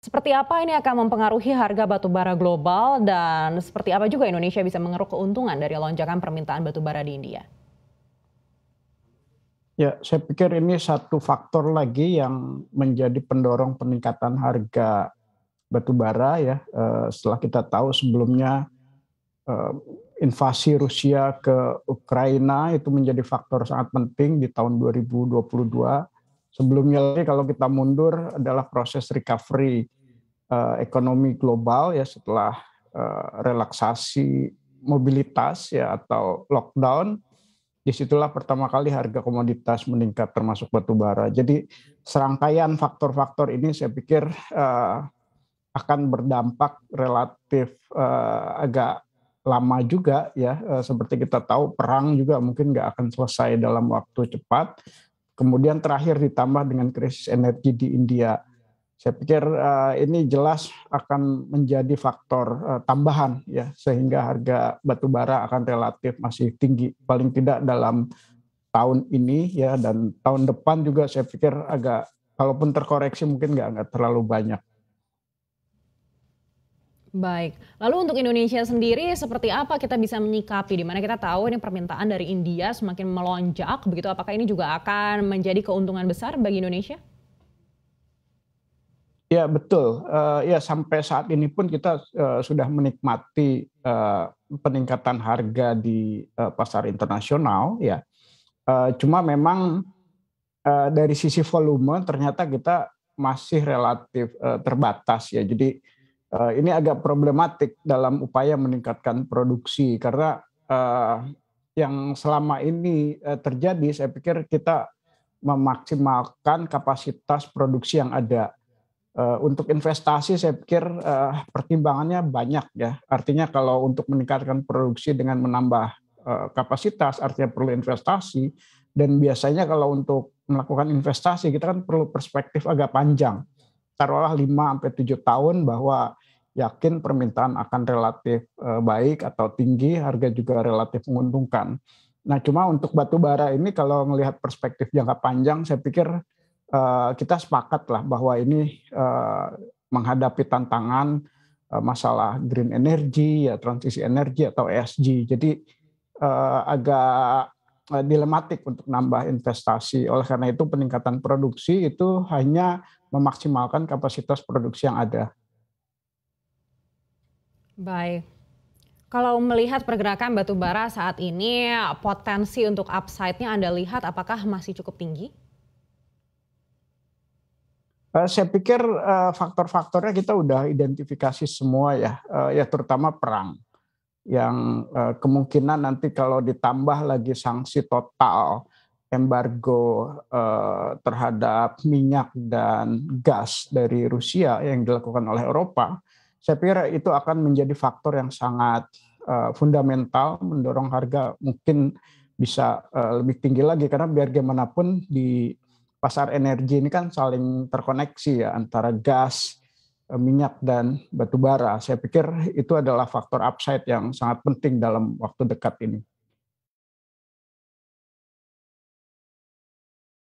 Seperti apa ini akan mempengaruhi harga batubara global dan seperti apa juga Indonesia bisa mengeruk keuntungan dari lonjakan permintaan batubara di India? Ya, saya pikir ini satu faktor lagi yang menjadi pendorong peningkatan harga batubara ya. Eh, setelah kita tahu sebelumnya eh, invasi Rusia ke Ukraina itu menjadi faktor sangat penting di tahun 2022 Sebelumnya lagi kalau kita mundur adalah proses recovery uh, ekonomi global ya setelah uh, relaksasi mobilitas ya atau lockdown disitulah pertama kali harga komoditas meningkat termasuk batubara. Jadi serangkaian faktor-faktor ini saya pikir uh, akan berdampak relatif uh, agak lama juga ya seperti kita tahu perang juga mungkin nggak akan selesai dalam waktu cepat kemudian terakhir ditambah dengan krisis energi di India. Saya pikir eh, ini jelas akan menjadi faktor eh, tambahan ya sehingga harga batu bara akan relatif masih tinggi paling tidak dalam tahun ini ya dan tahun depan juga saya pikir agak kalaupun terkoreksi mungkin nggak nggak terlalu banyak. Baik, lalu untuk Indonesia sendiri seperti apa kita bisa menyikapi? Dimana kita tahu ini permintaan dari India semakin melonjak, begitu apakah ini juga akan menjadi keuntungan besar bagi Indonesia? Ya betul, uh, ya sampai saat ini pun kita uh, sudah menikmati uh, peningkatan harga di uh, pasar internasional, ya. Uh, cuma memang uh, dari sisi volume ternyata kita masih relatif uh, terbatas ya, jadi uh, ini agak problematik dalam upaya meningkatkan produksi karena uh, yang selama ini uh, terjadi saya pikir kita memaksimalkan kapasitas produksi yang ada. Uh, untuk investasi saya pikir uh, pertimbangannya banyak ya. Artinya kalau untuk meningkatkan produksi dengan menambah uh, kapasitas artinya perlu investasi dan biasanya kalau untuk melakukan investasi kita kan perlu perspektif agak panjang taruhlah 5 sampai 7 tahun bahwa yakin permintaan akan relatif eh, baik atau tinggi, harga juga relatif menguntungkan. Nah, cuma untuk batu bara ini kalau melihat perspektif jangka panjang, saya pikir eh, kita sepakat lah bahwa ini eh, menghadapi tantangan masalah green energy, ya transisi energi atau ESG. Jadi agak Eh, dilematik untuk nambah investasi. Oleh karena itu peningkatan produksi itu hanya memaksimalkan kapasitas produksi yang ada. Baik. Kalau melihat pergerakan batu bara saat ini, potensi untuk upside-nya Anda lihat apakah masih cukup tinggi? Eh, saya pikir eh, faktor-faktornya kita udah identifikasi semua ya, ya terutama perang yang uh, kemungkinan nanti kalau ditambah lagi sanksi total embargo uh, terhadap minyak dan gas dari Rusia yang dilakukan oleh Eropa, saya pikir itu akan menjadi faktor yang sangat uh, fundamental mendorong harga mungkin bisa uh, lebih tinggi lagi karena biar bagaimanapun di pasar energi ini kan saling terkoneksi ya antara gas Eh, minyak dan batu bara. Saya pikir itu adalah faktor upside yang sangat penting dalam waktu dekat ini.